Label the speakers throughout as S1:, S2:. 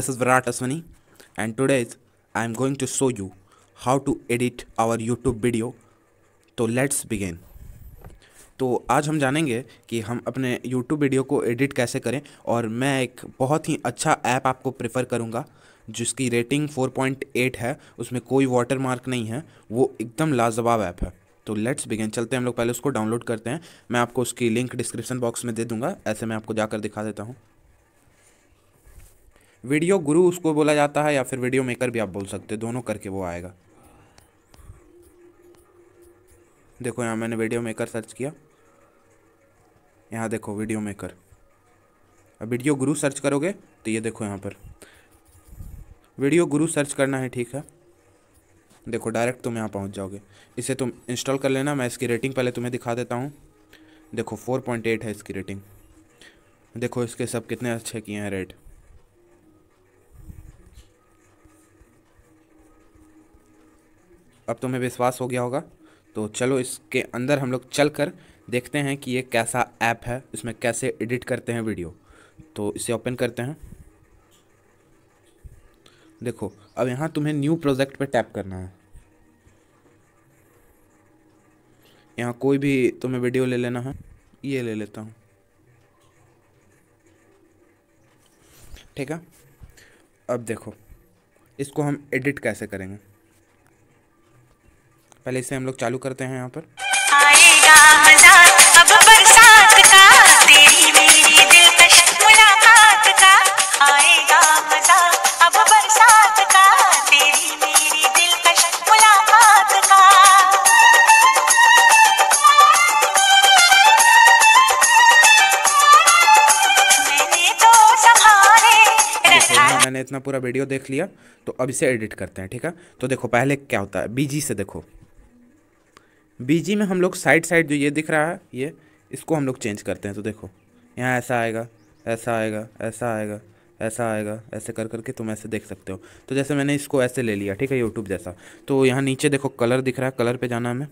S1: this is Virat Aswani and today I am going to show you how to edit our YouTube video तो let's begin तो आज हम जानेंगे कि हम अपने YouTube वीडियो को एडिट कैसे करें और मैं एक बहुत ही अच्छा ऐप आपको प्रेफर करूँगा जिसकी रेटिंग 4.8 है उसमें कोई वाटर मार्क नहीं है वो एकदम लाजवाब ऐप है तो लेट्स बिगेन चलते हैं हम लोग पहले उसको डाउनलोड करते हैं मैं आपको उसकी लिंक डिस्क्रिप्शन बॉक्स में दे दूंगा ऐसे मैं आपको जाकर दिखा देता हूँ वीडियो गुरु उसको बोला जाता है या फिर वीडियो मेकर भी आप बोल सकते हैं दोनों करके वो आएगा देखो यहाँ मैंने वीडियो मेकर सर्च किया यहाँ देखो वीडियो मेकर अब वीडियो गुरु सर्च करोगे तो ये देखो यहाँ पर वीडियो गुरु सर्च करना है ठीक है देखो डायरेक्ट तुम यहाँ पहुँच जाओगे इसे तुम इंस्टॉल कर लेना मैं इसकी रेटिंग पहले तुम्हें दिखा देता हूँ देखो 4.8 है इसकी रेटिंग देखो इसके सब कितने अच्छे किए हैं रेट अब तुम्हें तो विश्वास हो गया होगा तो चलो इसके अंदर हम लोग चल कर देखते हैं कि ये कैसा ऐप है इसमें कैसे एडिट करते हैं वीडियो तो इसे ओपन करते हैं देखो अब यहाँ तुम्हें न्यू प्रोजेक्ट पर टैप करना है यहाँ कोई भी तुम्हें वीडियो ले लेना है ये ले लेता हूँ ठीक है अब देखो इसको हम एडिट कैसे करेंगे पहले इसे हम लोग चालू करते हैं यहाँ पर तो मैंने इतना पूरा वीडियो देख लिया तो अब इसे एडिट करते हैं ठीक है तो देखो पहले क्या होता है बीजी से देखो बीजी में हम लोग साइड साइड जो ये दिख रहा है ये इसको हम लोग चेंज करते हैं तो देखो यहाँ ऐसा आएगा ऐसा आएगा ऐसा आएगा ऐसा आएगा ऐसे कर करके तुम ऐसे देख सकते हो तो जैसे मैंने इसको ऐसे ले लिया ठीक है यूट्यूब जैसा तो यहाँ नीचे देखो कलर दिख रहा है कलर पर जाना हमें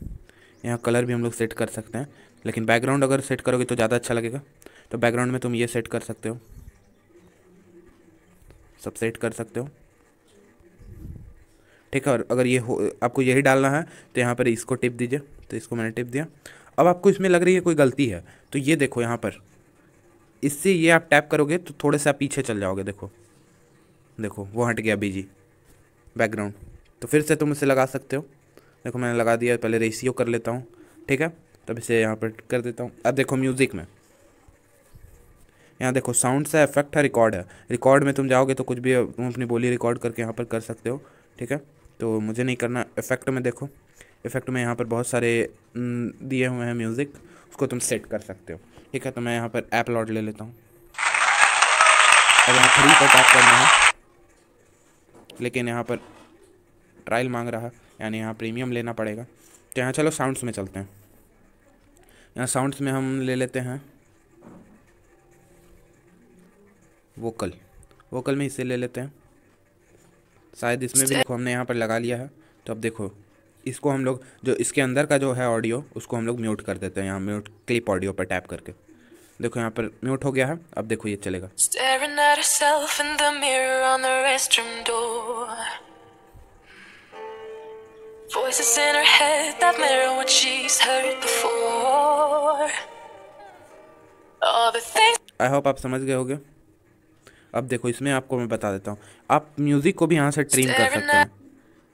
S1: यहाँ कलर भी हम लोग सेट कर सकते हैं लेकिन बैकग्राउंड अगर सेट करोगे तो ज़्यादा अच्छा लगेगा तो बैकग्राउंड में तुम ये सेट कर सकते हो सब सेट कर सकते हो ठीक है और अगर ये हो आपको यही डालना है तो यहाँ पर इसको टिप दीजिए तो इसको मैंने टिप दिया अब आपको इसमें लग रही है कोई गलती है तो ये देखो यहाँ पर इससे ये आप टैप करोगे तो थोड़े से आप पीछे चल जाओगे देखो देखो वो हट गया बीजी बैकग्राउंड तो फिर से तुम इसे लगा सकते हो देखो मैंने लगा दिया पहले रेसियो कर लेता हूँ ठीक है तब इसे यहाँ पर कर देता हूँ अब देखो म्यूज़िक में यहाँ देखो साउंड सा इफेक्ट है रिकॉर्ड है रिकॉर्ड में तुम जाओगे तो कुछ भी तुम अपनी बोली रिकॉर्ड करके यहाँ पर कर सकते हो ठीक है तो मुझे नहीं करना इफेक्ट में देखो इफेक्ट में यहाँ पर बहुत सारे दिए हुए हैं म्यूज़िक उसको तुम सेट कर सकते हो ठीक है तो मैं यहाँ पर ऐप लॉट ले लेता हूँ और यहाँ थ्री पर टैप करना है लेकिन यहाँ पर ट्रायल मांग रहा यानी यहाँ प्रीमियम लेना पड़ेगा तो यहाँ चलो साउंड्स में चलते हैं यहाँ साउंड्स में हम ले लेते हैं वोकल वोकल में इसे ले लेते हैं शायद इसमें भी देखो हमने यहाँ पर लगा लिया है तो अब देखो इसको हम लोग जो इसके अंदर का जो है ऑडियो उसको हम लोग म्यूट कर देते हैं यहाँ म्यूट क्लिप ऑडियो पर टैप करके देखो यहाँ पर म्यूट हो गया है अब देखो ये चलेगा आई होप आप समझ गए होगे अब देखो इसमें आपको मैं बता देता हूँ आप म्यूज़िक को भी यहाँ से ट्रीम कर सकते हैं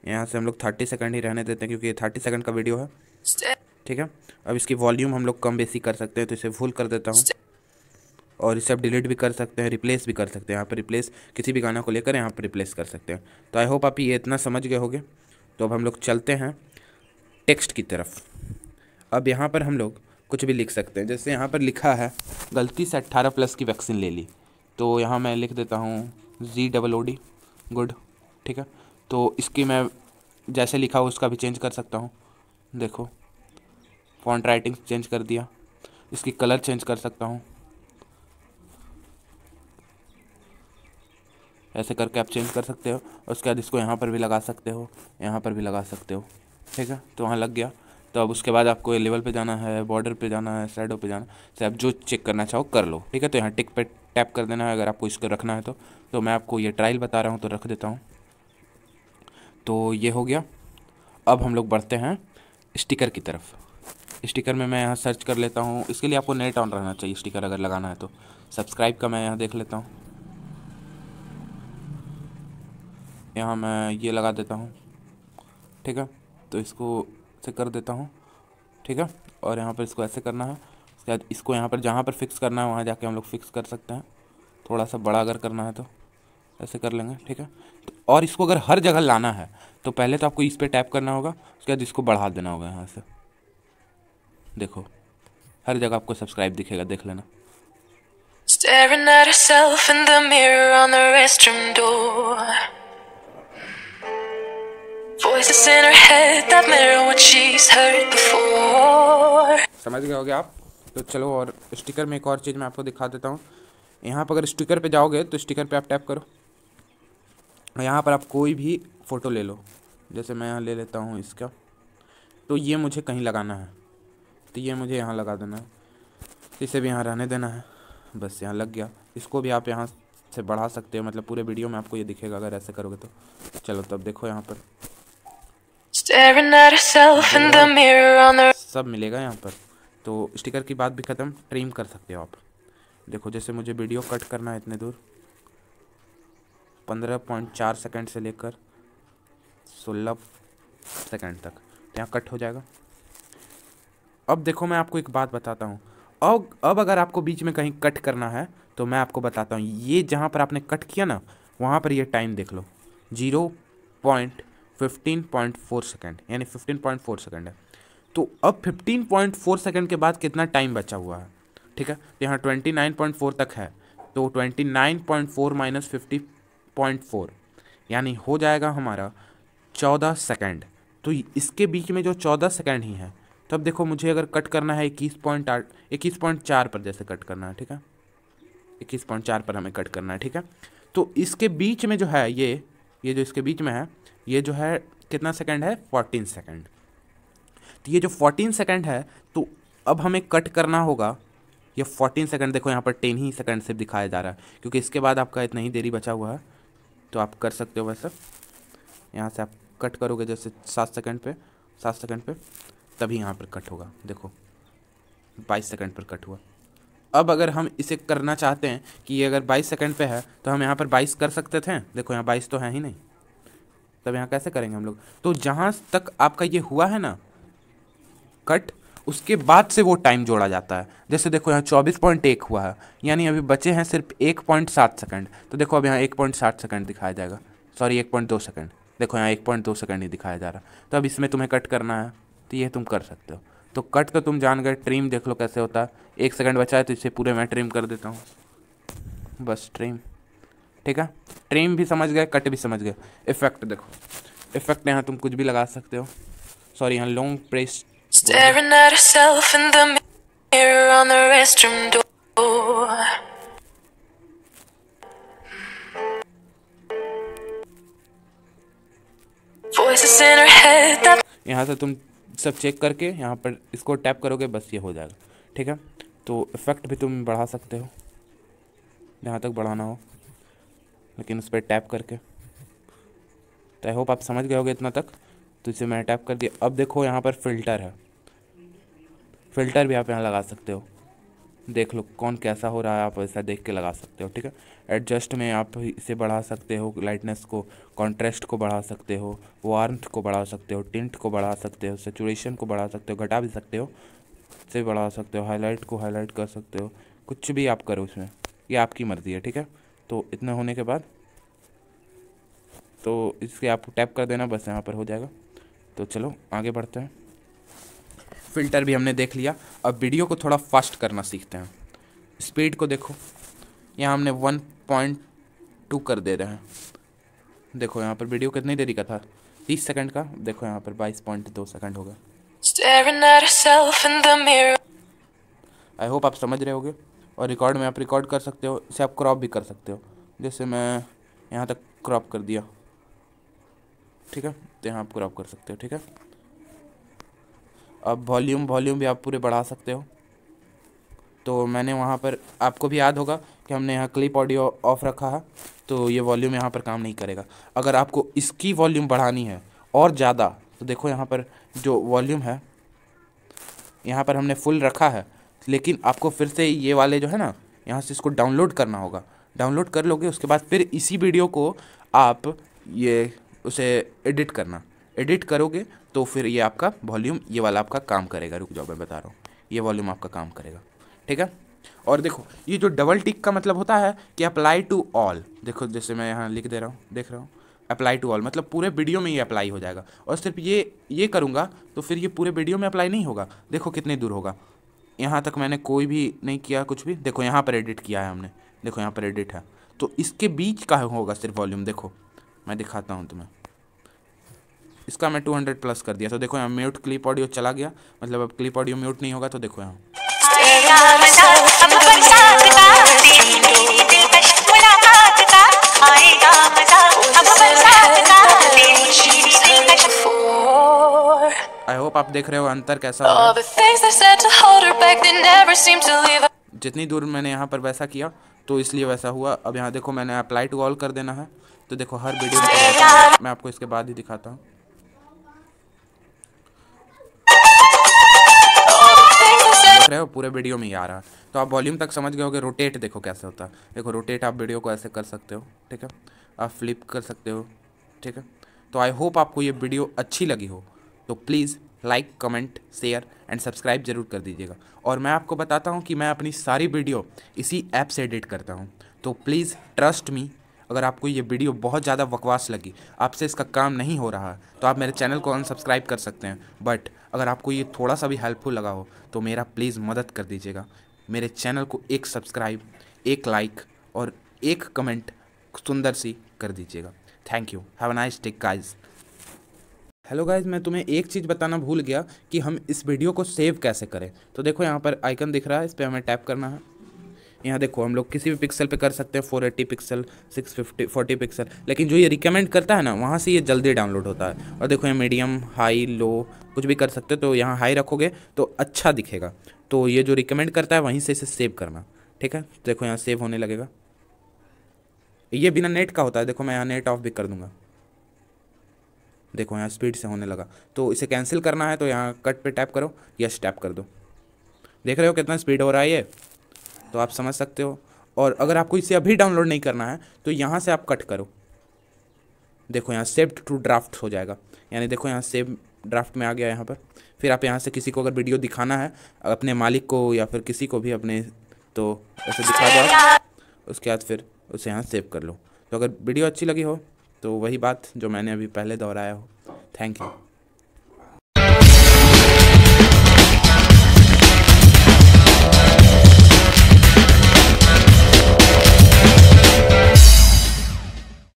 S1: यहाँ से हम लोग थर्टी सेकेंड ही रहने देते हैं क्योंकि ये थर्टी सेकेंड का वीडियो है ठीक है अब इसकी वॉल्यूम हम लोग कम बेसी कर सकते हैं तो इसे फुल कर देता हूँ और इसे आप डिलीट भी कर सकते हैं रिप्लेस भी कर सकते हैं यहाँ पर रिप्लेस किसी भी गाना को लेकर यहाँ पर रिप्लेस कर सकते हैं तो आई होप आप ये इतना समझ गए होगे तो अब हम लोग चलते हैं टेक्स्ट की तरफ अब यहाँ पर हम लोग कुछ भी लिख सकते हैं जैसे यहाँ पर लिखा है गलती से अट्ठारह प्लस की वैक्सीन ले ली तो यहाँ मैं लिख देता हूँ G double O D good ठीक है तो इसकी मैं जैसे लिखा हो उसका भी चेंज कर सकता हूँ देखो फॉन्ट राइटिंग चेंज कर दिया इसकी कलर चेंज कर सकता हूँ ऐसे करके आप चेंज कर सकते हो उसके बाद इसको यहाँ पर भी लगा सकते हो यहाँ पर भी लगा सकते हो ठीक है तो वहाँ लग गया तो अब उसके बाद आपको लेवल पे जाना है बॉर्डर पे जाना है साइडों पे जाना है तो आप जो चेक करना चाहो कर लो ठीक है तो यहाँ टिक पे टैप कर देना है अगर आपको इसको रखना है तो तो मैं आपको ये ट्रायल बता रहा हूँ तो रख देता हूँ तो ये हो गया अब हम लोग बढ़ते हैं स्टिकर की तरफ स्टिकर में मैं यहाँ सर्च कर लेता हूँ इसके लिए आपको नेट ऑन रहना चाहिए स्टिकर अगर लगाना है तो सब्सक्राइब का मैं यहाँ देख लेता हूँ यहाँ मैं ये लगा देता हूँ ठीक है तो इसको से कर देता हूँ ठीक है और यहाँ पर इसको ऐसे करना है उसके बाद इसको यहाँ पर जहाँ पर फिक्स करना है वहाँ जाके हम लोग फिक्स कर सकते हैं थोड़ा सा बड़ा अगर करना है तो ऐसे कर लेंगे ठीक है तो और इसको अगर हर जगह लाना है तो पहले तो आपको इस पर टैप करना होगा उसके बाद इसको बढ़ा देना होगा यहाँ से देखो हर जगह आपको सब्सक्राइब दिखेगा देख लेना Staring at herself in the mirror on the restroom door. Voices in her head that mirror what she's heard before. समझ गए होगे आप तो चलो और स्टिकर में एक और चीज़ मैं आपको दिखा देता हूँ यहाँ पर अगर स्टिकर पे जाओगे तो स्टिकर पे आप टैप करो यहाँ पर आप कोई भी फ़ोटो ले लो जैसे मैं यहाँ ले लेता हूँ इसका तो ये मुझे कहीं लगाना है तो ये मुझे यहाँ लगा देना है इसे भी यहाँ रहने देना है बस यहाँ लग गया इसको भी आप यहाँ से बढ़ा सकते हो मतलब पूरे वीडियो में आपको ये दिखेगा अगर ऐसे करोगे तो चलो तब देखो यहाँ पर सब मिलेगा यहाँ पर तो स्टिकर की बात भी ख़त्म ट्रीम कर सकते हो आप देखो जैसे मुझे वीडियो कट करना है इतने दूर पंद्रह पॉइंट चार सेकेंड से लेकर सोलह सेकेंड तक यहाँ कट हो जाएगा अब देखो मैं आपको एक बात बताता हूँ अब अब अगर आपको बीच में कहीं कट करना है तो मैं आपको बताता हूँ ये जहाँ पर आपने कट किया ना वहाँ पर ये टाइम देख लो zero point fifteen point four second यानी फिफ्टीन पॉइंट फोर सेकेंड है तो अब फिफ्टीन पॉइंट फोर सेकेंड के बाद कितना टाइम बचा हुआ है ठीक है तो यहाँ ट्वेंटी नाइन पॉइंट फोर तक है तो twenty nine point four minus fifty point four यानी हो जाएगा हमारा चौदह सेकेंड तो इसके बीच में जो चौदह सेकेंड ही है तो अब देखो मुझे अगर कट करना है इक्कीस पॉइंट आठ इक्कीस पॉइंट चार पर जैसे कट करना है ठीक है इक्कीस पॉइंट चार पर हमें कट करना है ठीक है तो इसके बीच में जो है ये ये जो इसके बीच में है ये जो है कितना सेकंड है फोर्टीन सेकंड तो ये जो फोर्टीन सेकंड है तो अब हमें कट करना होगा ये फोर्टीन सेकंड देखो यहाँ पर टेन ही सेकंड सिर्फ दिखाया जा रहा है क्योंकि इसके बाद आपका इतना ही देरी बचा हुआ है तो आप कर सकते हो वैसे यहाँ से आप कट करोगे जैसे सात सेकंड पे सात सेकंड पे तभी यहाँ पर कट होगा देखो बाईस सेकंड पर कट हुआ अब अगर हम इसे करना चाहते हैं कि ये अगर बाईस सेकंड पे है तो हम यहाँ पर बाईस कर सकते थे देखो यहाँ बाईस तो है ही नहीं तब यहाँ कैसे करेंगे हम लोग तो जहाँ तक आपका ये हुआ है ना कट उसके बाद से वो टाइम जोड़ा जाता है जैसे देखो यहाँ चौबीस पॉइंट एक हुआ है यानी अभी बचे हैं सिर्फ एक पॉइंट सात सेकेंड तो देखो अब यहाँ एक पॉइंट सात सेकेंड दिखाया जाएगा सॉरी एक पॉइंट दो सेकेंड देखो यहाँ एक पॉइंट दो सेकेंड ही दिखाया जा रहा है तो अब इसमें तुम्हें कट करना है तो ये तुम कर सकते हो तो कट तो तुम जान गए ट्रीम देख लो कैसे होता है एक सेकेंड बचा है तो इसे पूरे मैं ट्रीम कर देता हूँ बस ट्रीम ठीक है ट्रीम भी समझ गए कट भी समझ गए इफेक्ट देखो इफेक्ट यहाँ तुम कुछ भी लगा सकते हो सॉरी यहाँ long press Staring at herself in the mirror on the restroom door. Voices in her head that यहाँ से तुम सब चेक करके यहाँ पर इसको टैप करोगे बस ये हो जाएगा ठीक है तो इफ़ेक्ट भी तुम बढ़ा सकते हो जहाँ तक बढ़ाना हो लेकिन उस पर टैप करके तो आई होप आप समझ गए होगे इतना तक तो इसे मैंने टैप कर दिया अब देखो यहाँ पर फिल्टर है फ़िल्टर भी आप यहाँ लगा सकते हो देख लो कौन कैसा हो रहा है आप ऐसा देख के लगा सकते हो ठीक है एडजस्ट में आप इसे बढ़ा सकते हो लाइटनेस को कॉन्ट्रेस्ट को बढ़ा सकते हो वार्थ को बढ़ा सकते हो टिंट को बढ़ा सकते हो सेचुरेशन को बढ़ा सकते हो घटा भी सकते हो से बढ़ा सकते हो हाईलाइट को हाईलाइट कर सकते हो कुछ भी आप करो उसमें ये आपकी मर्ज़ी है ठीक है तो इतना होने के बाद तो इसके आपको टैप कर देना बस यहाँ पर हो जाएगा तो चलो आगे बढ़ते हैं फ़िल्टर भी हमने देख लिया अब वीडियो को थोड़ा फास्ट करना सीखते हैं स्पीड को देखो यहाँ हमने वन पॉइंट टू कर दे रहे हैं देखो यहाँ पर वीडियो कितनी देरी का था तीस सेकंड का देखो यहाँ पर बाईस पॉइंट दो सेकेंड होगा आई होप आप समझ रहे होगे और रिकॉर्ड में आप रिकॉर्ड कर सकते हो इसे आप क्रॉप भी कर सकते हो जैसे मैं यहाँ तक क्रॉप कर दिया ठीक है तो यहाँ आप क्रॉप कर सकते हो ठीक है अब वॉल्यूम वॉल्यूम भी आप पूरे बढ़ा सकते हो तो मैंने वहाँ पर आपको भी याद होगा कि हमने यहाँ क्लिप ऑडियो ऑफ रखा है तो ये वॉल्यूम यहाँ पर काम नहीं करेगा अगर आपको इसकी वॉल्यूम बढ़ानी है और ज़्यादा तो देखो यहाँ पर जो वॉल्यूम है यहाँ पर हमने फुल रखा है लेकिन आपको फिर से ये वाले जो है ना यहाँ से इसको डाउनलोड करना होगा डाउनलोड कर लोगे उसके बाद फिर इसी वीडियो को आप ये उसे एडिट करना एडिट करोगे तो फिर ये आपका वॉल्यूम ये वाला आपका काम करेगा रुक जाओ मैं बता रहा हूँ ये वॉल्यूम आपका काम करेगा ठीक है और देखो ये जो डबल टिक का मतलब होता है कि अप्लाई टू ऑल देखो जैसे मैं यहाँ लिख दे रहा हूँ देख रहा हूँ अप्लाई टू ऑल मतलब पूरे वीडियो में ये अप्लाई हो जाएगा और सिर्फ ये ये करूँगा तो फिर ये पूरे वीडियो में अप्लाई नहीं होगा देखो कितने दूर होगा यहाँ तक मैंने कोई भी नहीं किया कुछ भी देखो यहाँ पर एडिट किया है हमने देखो यहाँ पर एडिट है तो इसके बीच का होगा सिर्फ वॉल्यूम देखो मैं दिखाता हूँ तुम्हें इसका मैं 200 प्लस कर दिया तो देखो यहाँ म्यूट क्लिप ऑडियो चला गया मतलब अब क्लिप ऑडियो म्यूट नहीं होगा तो देखो यहाँ आई होप आप देख रहे हो अंतर कैसा जितनी दूर मैंने यहाँ पर वैसा किया तो इसलिए वैसा हुआ अब यहाँ देखो मैंने अप्लाई टू ऑल कर देना है तो देखो हर वीडियो मैं आपको इसके बाद ही दिखाता हूँ रहे हो पूरे वीडियो में ही आ रहा है तो आप वॉल्यूम तक समझ गए हो कि रोटेट देखो कैसे होता है देखो रोटेट आप वीडियो को ऐसे कर सकते हो ठीक है आप फ्लिप कर सकते हो ठीक है तो आई होप आपको ये वीडियो अच्छी लगी हो तो please like comment share and subscribe जरूर कर दीजिएगा और मैं आपको बताता हूँ कि मैं अपनी सारी वीडियो इसी ऐप से एडिट करता हूँ तो प्लीज़ ट्रस्ट मी अगर आपको ये वीडियो बहुत ज़्यादा बकवास लगी आपसे इसका काम नहीं हो रहा तो आप मेरे चैनल को अनसब्सक्राइब कर सकते हैं बट अगर आपको ये थोड़ा सा भी हेल्पफुल लगा हो तो मेरा प्लीज़ मदद कर दीजिएगा मेरे चैनल को एक सब्सक्राइब एक लाइक और एक कमेंट सुंदर सी कर दीजिएगा thank you have nice take guys hello guys मैं तुम्हें एक चीज़ बताना भूल गया कि हम इस वीडियो को सेव कैसे करें तो देखो यहाँ पर आइकन दिख रहा है इस पर हमें टैप करना है यहाँ देखो हम लोग किसी भी पिक्सल पे कर सकते हैं 480 पिक्सल सिक्स फिफ्टी पिक्सल लेकिन जो ये रिकमेंड करता है ना वहाँ से ये जल्दी डाउनलोड होता है और देखो ये मीडियम हाई लो कुछ भी कर सकते हो तो यहाँ हाई रखोगे तो अच्छा दिखेगा तो ये जो रिकमेंड करता है वहीं से इसे सेव करना ठीक है तो देखो यहाँ सेव होने लगेगा ये बिना नेट का होता है देखो मैं यहाँ नेट ऑफ भी कर दूंगा देखो यहाँ स्पीड से होने लगा तो इसे कैंसिल करना है तो यहाँ कट पे टैप करो यस टैप कर दो देख रहे हो कितना स्पीड हो रहा है ये तो आप समझ सकते हो और अगर आपको इसे अभी डाउनलोड नहीं करना है तो यहाँ से आप कट करो देखो यहाँ सेव टू ड्राफ्ट हो जाएगा यानी देखो यहाँ सेव ड्राफ्ट में आ गया यहाँ पर फिर आप यहाँ से किसी को अगर वीडियो दिखाना है अपने मालिक को या फिर किसी को भी अपने तो ऐसे दिखा दो उसके बाद फिर उसे यहाँ सेव कर लो तो अगर वीडियो अच्छी लगी हो तो वही बात जो मैंने अभी पहले दोहराया हो थैंक यू